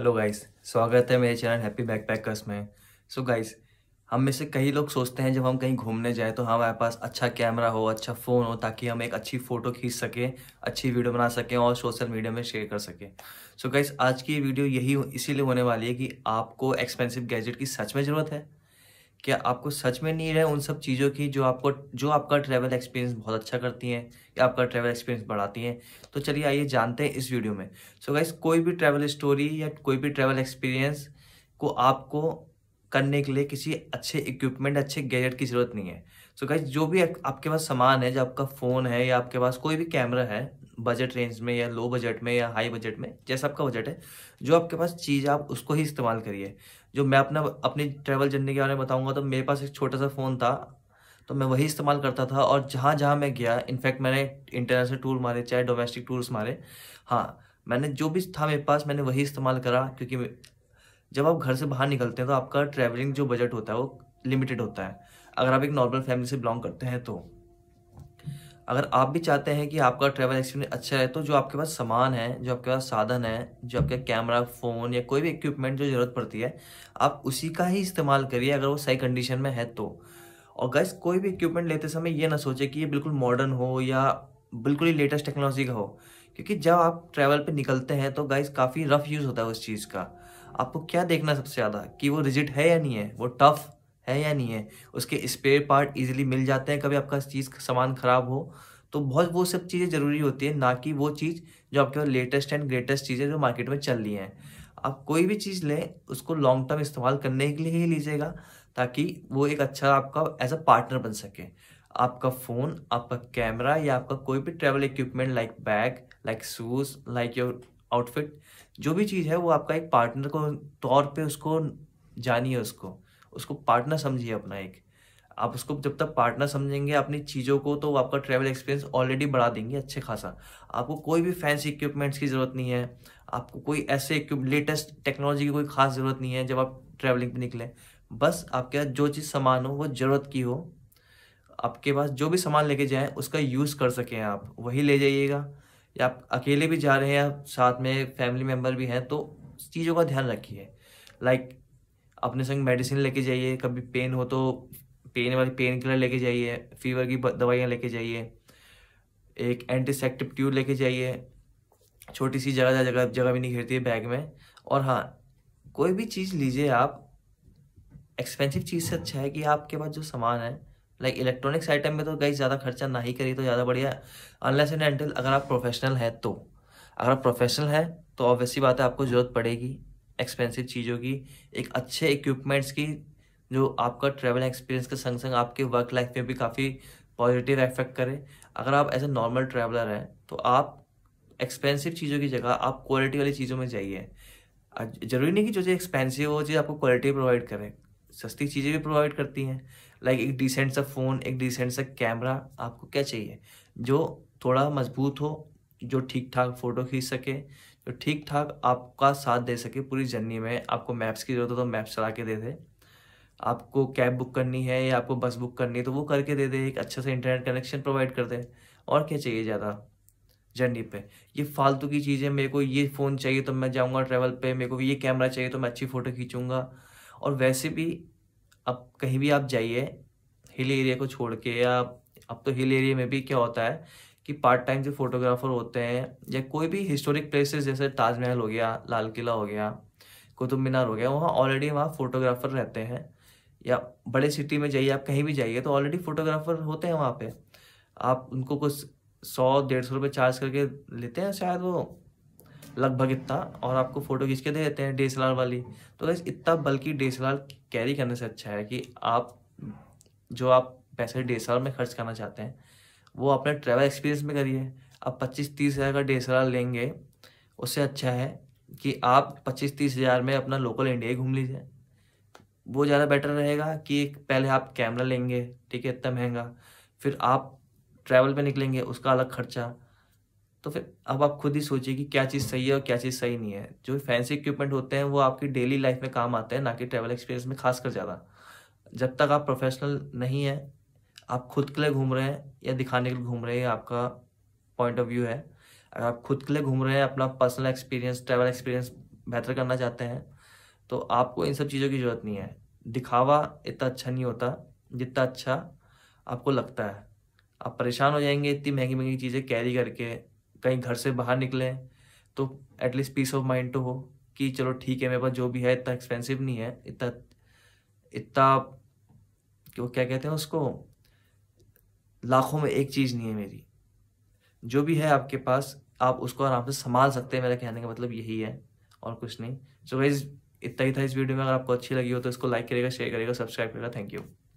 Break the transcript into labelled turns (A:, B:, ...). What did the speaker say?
A: hello guys स्वागत है मेरे चैनल हैप्पी बैकपैकर्स में सो so गाइस हम में से कई लोग सोचते हैं जब हम कहीं घूमने जाएँ तो हमारे पास अच्छा कैमरा हो अच्छा फ़ोन हो ताकि हम एक अच्छी फ़ोटो खींच सकें अच्छी वीडियो बना सकें और सोशल मीडिया में शेयर कर सकें सो गाइस आज की वीडियो यही इसीलिए होने वाली है कि आपको एक्सपेंसिव गैजेट की सच में ज़रूरत है क्या आपको सच में नहीं रहे उन सब चीज़ों की जो आपको जो आपका ट्रैवल एक्सपीरियंस बहुत अच्छा करती हैं या आपका ट्रैवल एक्सपीरियंस बढ़ाती हैं तो चलिए आइए जानते हैं इस वीडियो में सो so गाइस कोई भी ट्रैवल स्टोरी या कोई भी ट्रैवल एक्सपीरियंस को आपको करने के लिए किसी अच्छे इक्विपमेंट अच्छे गैजेट की ज़रूरत नहीं है सो so गाइस जो भी आपके पास सामान है जो आपका फ़ोन है या आपके पास कोई भी कैमरा है बजट रेंज में या लो बजट में या हाई बजट में जैसा आपका बजट है जो आपके पास चीज़ आप उसको ही इस्तेमाल करिए जो मैं अपना अपनी ट्रैवल जर्नी के बारे में बताऊँगा तो मेरे पास एक छोटा सा फ़ोन था तो मैं वही इस्तेमाल करता था और जहाँ जहाँ मैं गया इनफैक्ट मैंने इंटरनेशनल टूर मारे चाहे डोमेस्टिक टूर्स मारे हाँ मैंने जो भी था मेरे पास मैंने वही इस्तेमाल करा क्योंकि जब आप घर से बाहर निकलते हैं तो आपका ट्रैवलिंग जो बजट होता है वो लिमिटेड होता है अगर आप एक नॉर्मल फैमिली से बिलोंग करते हैं तो अगर आप भी चाहते हैं कि आपका ट्रैवल एक्सपीरियंस अच्छा रहे तो जो आपके पास सामान है जो आपके पास साधन है जो आपके कैमरा फ़ोन या कोई भी इक्विपमेंट जो ज़रूरत पड़ती है आप उसी का ही इस्तेमाल करिए अगर वो सही कंडीशन में है तो और गैस कोई भी इक्विपमेंट लेते समय ये ना सोचे कि ये बिल्कुल मॉडर्न हो या बिल्कुल ही लेटेस्ट टेक्नोलॉजी का हो क्योंकि जब आप ट्रैवल पर निकलते हैं तो गाइस काफ़ी रफ़ यूज़ होता है उस चीज़ का आपको क्या देखना सबसे ज़्यादा कि वो रिजिट है या नहीं है वो टफ़ है या नहीं है उसके स्पेयर पार्ट ईज़िली मिल जाते हैं कभी आपका चीज़ सामान ख़राब हो तो बहुत वो सब चीज़ें ज़रूरी होती है ना कि वो चीज़ जो आपके पास लेटेस्ट एंड ग्रेटेस्ट चीज़ें जो मार्केट में चल रही हैं आप कोई भी चीज़ लें उसको लॉन्ग टर्म इस्तेमाल करने के लिए ही लीजिएगा ताकि वो एक अच्छा आपका एज अ पार्टनर बन सके आपका फ़ोन आपका कैमरा या आपका कोई भी travel equipment like bag like shoes like your outfit जो भी चीज़ है वो आपका एक पार्टनर को तौर पे उसको जानिए उसको उसको पार्टनर समझिए अपना एक आप उसको जब तक पार्टनर समझेंगे अपनी चीज़ों को तो आपका ट्रैवल एक्सपीरियंस ऑलरेडी बढ़ा देंगे अच्छे खासा आपको कोई भी फैंसी इक्विपमेंट्स की ज़रूरत नहीं है आपको कोई ऐसे लेटेस्ट टेक्नोलॉजी की कोई खास ज़रूरत नहीं है जब आप ट्रैवलिंग पर निकलें बस आपके पास जो चीज़ सामान हो वो ज़रूरत की हो आपके पास जो भी सामान लेके जाएँ उसका यूज़ कर सकें आप वही ले जाइएगा या आप अकेले भी जा रहे हैं साथ में फैमिली मेम्बर भी हैं तो चीज़ों का ध्यान रखिए लाइक अपने संग मेडिसिन लेके जाइए कभी पेन हो तो पेन वाली पेन किलर लेके जाइए फीवर की दवाइयाँ लेके जाइए एक एंटीसेप्टिक ट्यूब लेके जाइए छोटी सी जगह जगह जगह भी नहीं घेरती है बैग में और हाँ कोई भी चीज़ लीजिए आप एक्सपेंसिव चीज़ से अच्छा है कि आपके पास जो सामान है लाइक इलेक्ट्रॉनिक्स आइटम में तो कहीं ज़्यादा खर्चा ना ही करिए तो ज़्यादा बढ़िया अनलेस एंड एंटिल अगर आप प्रोफेशनल हैं तो अगर आप प्रोफेशनल हैं तो ऑब्वियसली बात है आपको ज़रूरत पड़ेगी एक्सपेंसिव चीज़ों की एक अच्छे इक्विपमेंट्स की जो आपका ट्रैवल एक्सपीरियंस के संग संग आपके वर्क लाइफ में भी काफ़ी पॉजिटिव इफेक्ट करे अगर आप एज ए नॉर्मल ट्रैवलर हैं तो आप एक्सपेंसिव चीज़ों की जगह आप क्वालिटी वाली चीज़ों में जाइए ज़रूरी नहीं कि जो चीज़ एक्सपेंसिव हो चीज़ आपको क्वालिटी प्रोवाइड करें सस्ती चीज़ें भी प्रोवाइड करती हैं लाइक एक डिसेंट सा फ़ोन एक डिसेंट सा कैमरा आपको क्या चाहिए जो थोड़ा मजबूत हो जो ठीक ठाक फ़ोटो खींच सके तो ठीक ठाक आपका साथ दे सके पूरी जर्नी में आपको मैप्स की ज़रूरत हो तो मैप्स चला के दे दे आपको कैब बुक करनी है या आपको बस बुक करनी है तो वो करके दे दे एक अच्छा से इंटरनेट कनेक्शन प्रोवाइड कर दे और क्या चाहिए ज़्यादा जर्नी पे ये फालतू की चीज़ें मेरे को ये फ़ोन चाहिए तो मैं जाऊँगा ट्रैवल पे मेरे को ये कैमरा चाहिए तो मैं अच्छी फ़ोटो खींचूँगा और वैसे भी अब कहीं भी आप जाइए हिल एरिया को छोड़ के या अब तो हिल एरिया में भी क्या होता है कि पार्ट टाइम जो फोटोग्राफर होते हैं या कोई भी हिस्टोरिक प्लेसेस जैसे ताजमहल हो गया लाल किला हो गया कुतुब मीनार हो गया वहाँ ऑलरेडी वहाँ फोटोग्राफर रहते हैं या बड़े सिटी में जाइए आप कहीं भी जाइए तो ऑलरेडी फोटोग्राफर होते हैं वहाँ पे आप उनको कुछ सौ डेढ़ सौ रुपये चार्ज करके लेते हैं शायद वो लगभग इतना और आपको फ़ोटो खींच के दे देते हैं डी वाली तो बस इतना बल्कि डी कैरी करने से अच्छा है कि आप जो आप पैसे डी में खर्च करना चाहते हैं वो अपने ट्रैवल एक्सपीरियंस में करिए आप पच्चीस तीस हज़ार का डी लेंगे उससे अच्छा है कि आप पच्चीस तीस हज़ार में अपना लोकल इंडिया ही घूम लीजिए वो ज़्यादा बेटर रहेगा कि पहले आप कैमरा लेंगे ठीक है इतना महंगा फिर आप ट्रैवल पे निकलेंगे उसका अलग खर्चा तो फिर अब आप खुद ही सोचिए कि क्या चीज़ सही है और क्या चीज़ सही नहीं है जो फैंसी इक्विपमेंट होते हैं वो आपकी डेली लाइफ में काम आते हैं ना कि ट्रैवल एक्सपीरियंस में खासकर ज़्यादा जब तक आप प्रोफेशनल नहीं हैं आप खुद के लिए घूम रहे हैं या दिखाने के लिए घूम रहे हैं आपका पॉइंट ऑफ व्यू है अगर आप खुद के लिए घूम रहे हैं अपना पर्सनल एक्सपीरियंस ट्रैवल एक्सपीरियंस बेहतर करना चाहते हैं तो आपको इन सब चीज़ों की ज़रूरत नहीं है दिखावा इतना अच्छा नहीं होता जितना अच्छा आपको लगता है आप परेशान हो जाएंगे इतनी महंगी महंगी चीज़ें कैरी करके कहीं घर से बाहर निकलें तो एटलीस्ट पीस ऑफ माइंड तो हो कि चलो ठीक है मेरे पास जो भी है इतना एक्सपेंसिव नहीं है इतना इतना क्या कहते हैं उसको लाखों में एक चीज़ नहीं है मेरी जो भी है आपके पास आप उसको आराम से संभाल सकते हैं मेरा कहने का मतलब यही है और कुछ नहीं सो so गाइज इतना ही था इस वीडियो में अगर आपको अच्छी लगी हो तो इसको लाइक करेगा शेयर करेगा सब्सक्राइब करेगा थैंक यू